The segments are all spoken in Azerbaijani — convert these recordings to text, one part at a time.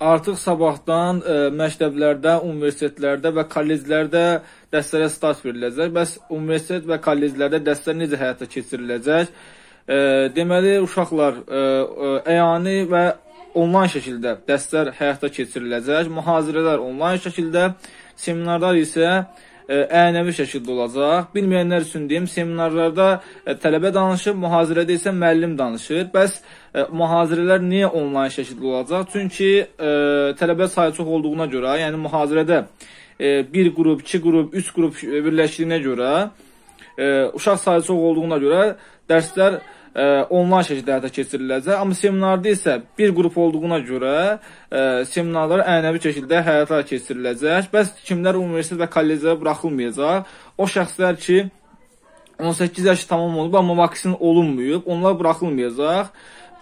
artıq sabahdan ə, e, məktəblərdə, universitetlərdə və kolleclərdə dərslərə start veriləcək. Bəs universitet və kolleclərdə dərslər necə həyata keçiriləcək? Ə, e, deməli, uşaqlar ə, e, ə, əyani və onlayn şəkildə dərslər həyata keçiriləcək, mühazirələr onlayn şəkildə, seminarlar isə ənəvi şəkildə olacaq. Bilməyənlər üçün deyim, seminarlarda tələbə danışıb, mühazirədə isə müəllim danışır. Bəs ə, mühazirələr niyə onlayn şəkildə olacaq? Çünki ə, tələbə sayı çox olduğuna görə, yəni mühazirədə ə, bir qrup, iki qrup, üç qrup birləşdiyinə görə, ə, uşaq sayı çox olduğuna görə dərslər ə, ə, onlayn şəkildə həyata keçiriləcək. Amma seminarda isə bir qrup olduğuna görə ə, seminarlar ənənəvi şəkildə həyata keçiriləcək. Bəs kimlər universitet və kolleclərə buraxılmayacaq? O şəxslər ki 18 yaşı tamam olub, amma vaksin olunmayıb, onlar buraxılmayacaq.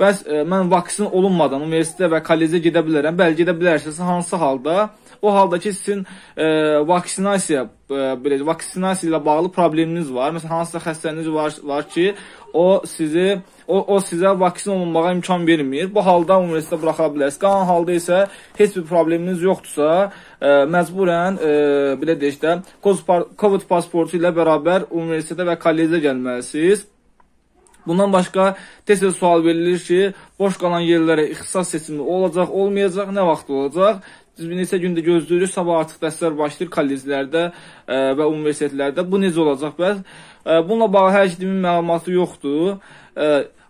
Bəs e, mən vaksin olunmadan universitetə və kollecə gedə bilərəm. Bəli, gedə bilərsiniz. Hansı halda? O halda ki, sizin e, vaksinasiya e, belə vaksinasiya ilə bağlı probleminiz var. Məsələn, hansısa xəstəniz var var ki, o sizi o, o sizə vaksin olunmağa imkan vermir. Bu halda universitetə buraxa bilərsiniz. Qalan halda isə heç bir probleminiz yoxdursa, ə, e, məcburən ə, e, belə deyək də, COVID pasportu ilə bərabər universitetə və kollecə gəlməlisiniz. Bundan başqa tez-tez sual verilir ki, boş qalan yerlərə ixtisas seçimi olacaq, olmayacaq, nə vaxt olacaq? Biz neçə gündə gözləyirik, sabah artıq dərslər başlayır kolleclərdə e, və universitetlərdə. Bu necə olacaq bəs? E, bununla bağlı hər kimin məlumatı yoxdur. E,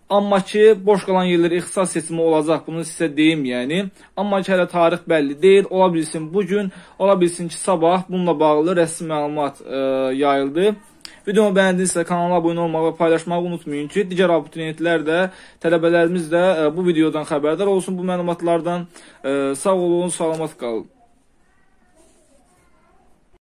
amma ki, boş qalan yerlərə ixtisas seçimi olacaq, bunu sizə deyim yəni. Amma ki, hələ tarix bəlli deyil, ola bilsin bugün, ola bilsin ki, sabah bununla bağlı rəsmi məlumat ə, yayıldı. Videomu bəyəndinizsə kanala abunə olmağı, paylaşmağı unutmayın ki, digər abituriyentlər də, tələbələrimiz də e, bu videodan xəbərdar olsun bu məlumatlardan. E, sağ olun, salamat qalın.